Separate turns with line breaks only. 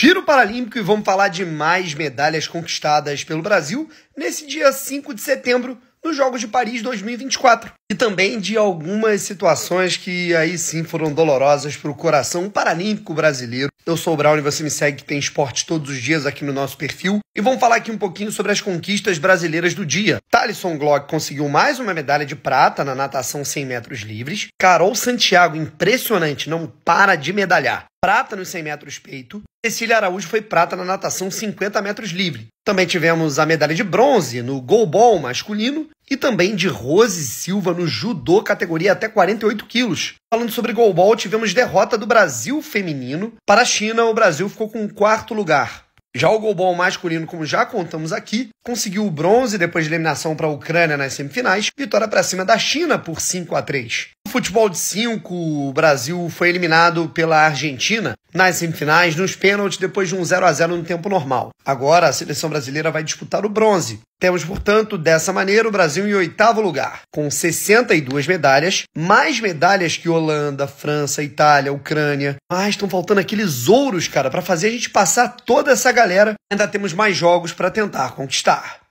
Giro paralímpico e vamos falar de mais medalhas conquistadas pelo Brasil nesse dia 5 de setembro, nos Jogos de Paris 2024. E também de algumas situações que aí sim foram dolorosas para o coração paralímpico brasileiro. Eu sou o Brown e você me segue, tem esporte todos os dias aqui no nosso perfil. E vamos falar aqui um pouquinho sobre as conquistas brasileiras do dia. Thalisson Glock conseguiu mais uma medalha de prata na natação 100 metros livres. Carol Santiago, impressionante, não para de medalhar. Prata nos 100 metros peito. Cecília Araújo foi prata na natação 50 metros livre. Também tivemos a medalha de bronze no goalball masculino e também de Rose Silva no judô categoria até 48 quilos. Falando sobre goalball, tivemos derrota do Brasil feminino. Para a China, o Brasil ficou com o quarto lugar. Já o golbol masculino, como já contamos aqui, conseguiu o bronze depois de eliminação para a Ucrânia nas semifinais, vitória para cima da China por 5 a 3. Futebol de 5, o Brasil foi eliminado pela Argentina nas semifinais, nos pênaltis, depois de um 0 a 0 no tempo normal. Agora a seleção brasileira vai disputar o bronze. Temos, portanto, dessa maneira, o Brasil em oitavo lugar, com 62 medalhas, mais medalhas que Holanda, França, Itália, Ucrânia. Mas ah, estão faltando aqueles ouros, cara, para fazer a gente passar toda essa galera. Ainda temos mais jogos para tentar conquistar.